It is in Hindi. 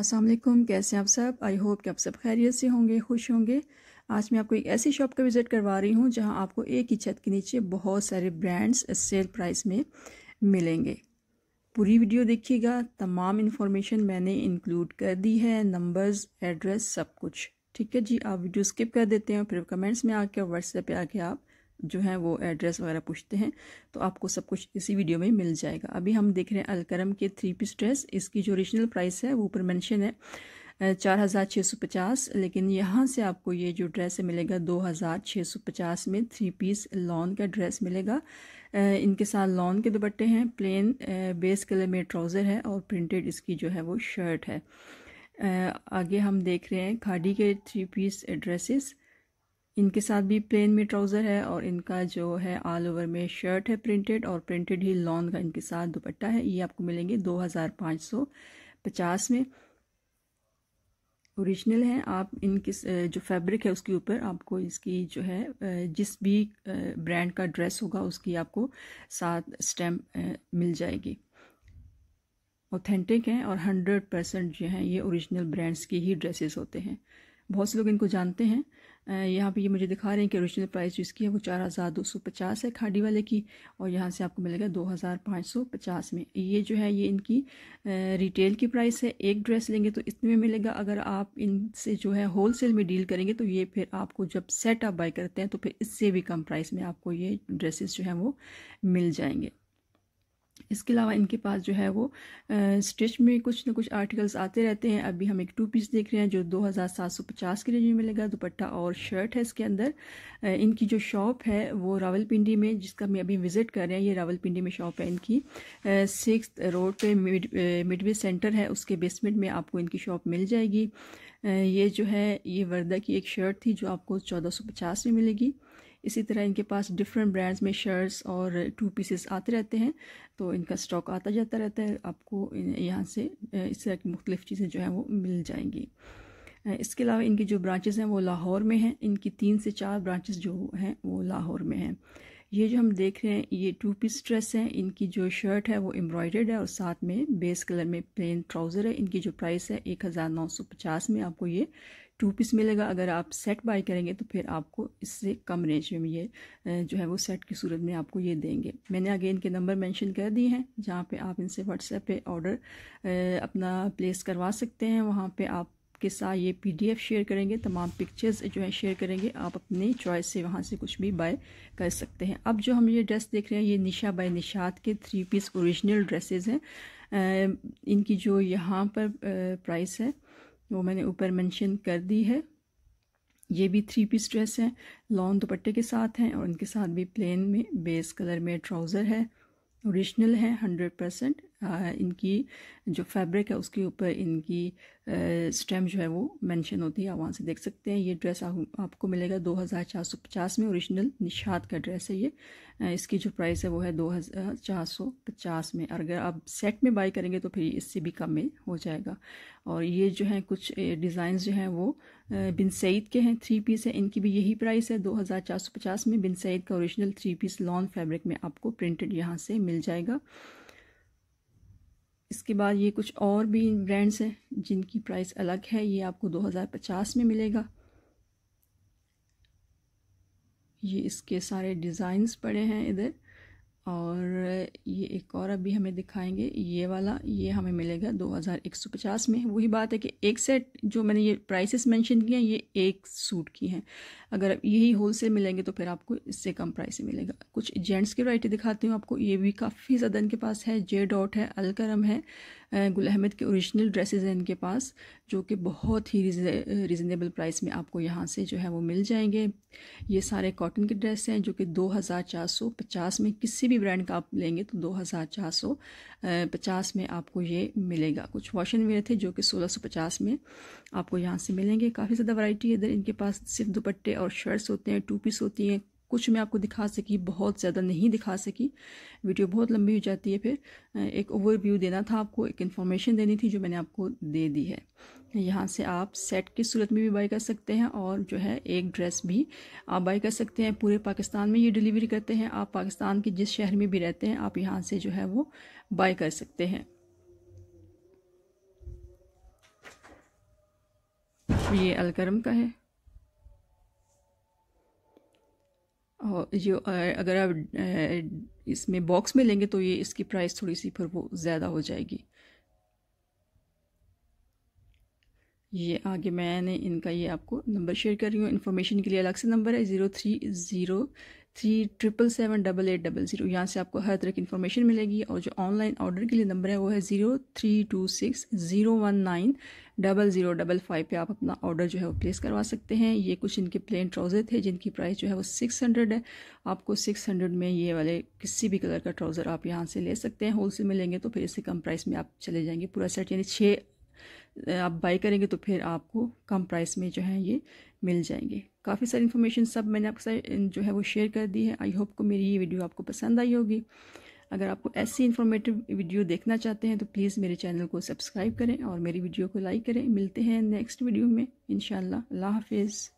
अस्सलाम वालेकुम कैसे हैं आप सब आई होप कि आप सब खैरियत से होंगे खुश होंगे आज मैं आपको एक ऐसी शॉप का विज़िट करवा रही हूँ जहाँ आपको एक ही छत के नीचे बहुत सारे ब्रांड्स सेल प्राइस में मिलेंगे पूरी वीडियो देखिएगा तमाम इन्फॉर्मेशन मैंने इंक्लूड कर दी है नंबर्स एड्रेस सब कुछ ठीक है जी आप वीडियो स्किप कर देते हैं फिर कमेंट्स में आके व्हाट्सएप पर आके आप जो है वो एड्रेस वगैरह पूछते हैं तो आपको सब कुछ इसी वीडियो में मिल जाएगा अभी हम देख रहे हैं अलकरम के थ्री पीस ड्रेस इसकी जो ओरिजिनल प्राइस है वो ऊपर मेंशन है चार हज़ार छः सौ पचास लेकिन यहाँ से आपको ये जो ड्रेस मिलेगा दो हज़ार छः सौ पचास में थ्री पीस लॉन का ड्रेस मिलेगा इनके साथ लॉन के दुपट्टे हैं प्लेन बेस कलर में ट्राउज़र है और प्रिंटेड इसकी जो है वो शर्ट है आगे हम देख रहे हैं खाडी के थ्री पीस ड्रेसेस इनके साथ भी प्लेन में ट्राउज़र है और इनका जो है ऑल ओवर में शर्ट है प्रिंटेड और प्रिंटेड ही लॉन का इनके साथ दुपट्टा है ये आपको मिलेंगे दो हज़ार पाँच सौ पचास में ओरिजिनल है आप इनके जो फैब्रिक है उसके ऊपर आपको इसकी जो है जिस भी ब्रांड का ड्रेस होगा उसकी आपको साथ स्टैम्प मिल जाएगी ऑथेंटिक है और हंड्रेड परसेंट जो है ये ओरिजिनल ब्रांड्स की ही ड्रेसेस होते हैं बहुत से लोग इनको जानते हैं यहाँ पे ये मुझे दिखा रहे हैं कि ओरिजिनल प्राइस जो इसकी है वो चार हज़ार दो सौ पचास है खाड़ी वाले की और यहाँ से आपको मिलेगा दो हज़ार पाँच सौ पचास में ये जो है ये इनकी रिटेल की प्राइस है एक ड्रेस लेंगे तो इतने में मिलेगा अगर आप इनसे जो है होल सेल में डील करेंगे तो ये फिर आपको जब सेट आप बाई करते हैं तो फिर इससे भी कम प्राइस में आपको ये ड्रेसेस जो हैं वो मिल जाएंगे इसके अलावा इनके पास जो है वो स्टिच में कुछ ना कुछ आर्टिकल्स आते रहते हैं अभी हम एक टू पीस देख रहे हैं जो 2750 के रेंज में मिलेगा दुपट्टा और शर्ट है इसके अंदर इनकी जो शॉप है वो रावलपिंडी में जिसका मैं अभी विज़िट कर रहे हैं ये रावलपिंडी में शॉप है इनकी सिक्स रोड पे मिड मिडवे सेंटर है उसके बेसमेंट में आपको इनकी शॉप मिल जाएगी ये जो है ये वर्दा की एक शर्ट थी जो आपको चौदह में मिलेगी इसी तरह इनके पास डिफरेंट ब्रांड्स में शर्ट्स और टू पीसेस आते रहते हैं तो इनका स्टॉक आता जाता रहता है आपको यहाँ से इस तरह की मुख्तलिफ़ चीज़ें जो हैं वो मिल जाएंगी इसके अलावा इनकी जो ब्रांचेज़ हैं वो लाहौर में हैं इनकी तीन से चार ब्रांचेज़ जो हैं वो लाहौर में हैं ये जो हम देख रहे हैं ये टू पीस ड्रेस हैं इनकी जो शर्ट है वो एम्ब्रॉयडर्ड है और साथ में बेस कलर में प्लेन ट्राउज़र है इनकी जो प्राइस है एक हज़ार नौ सौ पचास में आपको ये टू पीस मिलेगा अगर आप सेट बाई करेंगे तो फिर आपको इससे कम रेंज में ये जो है वो सेट की सूरत में आपको ये देंगे मैंने आगे इनके नंबर मेंशन कर दिए हैं जहाँ पे आप इनसे व्हाट्सएप पे ऑर्डर अपना प्लेस करवा सकते हैं वहाँ पे आप के साथ ये पीडीएफ शेयर करेंगे तमाम पिक्चर्स जो है शेयर करेंगे आप अपने चॉइस से वहाँ से कुछ भी बाय कर सकते हैं अब जो हम ये ड्रेस देख रहे हैं ये निशा बाय निशात के थ्री पीस ओरिजिनल ड्रेसेस हैं इनकी जो यहाँ पर प्राइस है वो मैंने ऊपर मेंशन कर दी है ये भी थ्री पीस ड्रेस हैं लॉन दुपट्टे के साथ हैं और इनके साथ भी प्लेन में बेस कलर में ट्राउज़र है ओरिजिनल है हंड्रेड परसेंट इनकी जो फैब्रिक है उसके ऊपर इनकी स्टेम जो है वो मेंशन होती है आप वहाँ से देख सकते हैं ये ड्रेस आप, आपको मिलेगा 2450 में ओरिजिनल निषाद का ड्रेस है ये इसकी जो प्राइस है वो है 2450 में अगर आप सेट में बाई करेंगे तो फिर इससे भी कम में हो जाएगा और ये जो है कुछ डिज़ाइन जो हैं वो बिन सईद के हैं थ्री पीस है इनकी भी यही प्राइस है 2450 में बिन सईद का original three piece lawn fabric में आपको प्रिंटेड यहाँ से मिल जाएगा इसके बाद ये कुछ और भी ब्रांड्स हैं जिनकी प्राइस अलग है ये आपको 2050 में मिलेगा ये इसके सारे डिज़ाइंस पड़े हैं इधर और ये एक और अभी हमें दिखाएंगे ये वाला ये हमें मिलेगा 2150 में वही बात है कि एक सेट जो मैंने ये प्राइसेस मेंशन किए हैं ये एक सूट की हैं अगर यही होल सेल मिलेंगे तो फिर आपको इससे कम प्राइस में मिलेगा कुछ जेंट्स की वराइटी दिखाती हूँ आपको ये भी काफ़ी ज़्यादा इनके पास है जे डॉट है अलकरम है गुल अहमद के ओरिजिनल ड्रेसेस हैं इनके पास जो कि बहुत ही रिजनेबल प्राइस में आपको यहाँ से जो है वो मिल जाएंगे ये सारे कॉटन के ड्रेस हैं जो कि दो हज़ार चार सौ पचास में किसी भी ब्रांड का आप लेंगे तो दो हज़ार चार सौ पचास में आपको ये मिलेगा कुछ वॉशिंग वेयर थे जो कि सोलह सौ पचास में आपको यहाँ से मिलेंगे काफ़ी ज़्यादा वैरायटी है इधर इनके पास सिर्फ दुपट्टे और शर्ट्स होते हैं टू पीस होती हैं कुछ मैं आपको दिखा सकी बहुत ज़्यादा नहीं दिखा सकी वीडियो बहुत लंबी हो जाती है फिर एक ओवरव्यू देना था आपको एक इन्फॉर्मेशन देनी थी जो मैंने आपको दे दी है यहाँ से आप सेट की सूरत में भी बाई कर सकते हैं और जो है एक ड्रेस भी आप बाई कर सकते हैं पूरे पाकिस्तान में ये डिलीवरी करते हैं आप पाकिस्तान के जिस शहर में भी रहते हैं आप यहाँ से जो है वो बाई कर सकते हैं ये अलकरम का है और जो अगर आप इसमें बॉक्स में लेंगे तो ये इसकी प्राइस थोड़ी सी फिर वो ज़्यादा हो जाएगी ये आगे मैंने इनका ये आपको नंबर शेयर कर रही हूँ इन्फॉर्मेशन के लिए अलग से नंबर है zero three zero three triple seven double eight double zero यहाँ से आपको हर तरह की इन्फॉर्मेशन मिलेगी और जो ऑनलाइन ऑर्डर के लिए नंबर है वो है zero three two six zero one nine double zero double five पर आप अपना ऑर्डर जो है वो प्लेस करवा सकते हैं ये कुछ इनके प्लेन ट्राउज़र थे जिनकी प्राइस जो है वो सिक्स हंड्रेड है आपको सिक्स हंड्रेड में ये वाले किसी भी कलर का ट्राउज़र आप यहाँ से ले सकते हैं होल सेल में लेंगे तो फिर इससे कम प्राइस में आप चले जाएंगे पूरा सेट यानी छः आप बाई करेंगे तो फिर आपको कम प्राइस में जो है ये मिल जाएंगे काफ़ी सारी इन्फॉर्मेशन सब मैंने आपके साथ जो है वो शेयर कर दी है आई होप को मेरी ये वीडियो आपको पसंद आई होगी अगर आपको ऐसी इन्फॉर्मेटिव वीडियो देखना चाहते हैं तो प्लीज़ मेरे चैनल को सब्सक्राइब करें और मेरी वीडियो को लाइक करें मिलते हैं नेक्स्ट वीडियो में इनशाला अल्लाह हाफिज़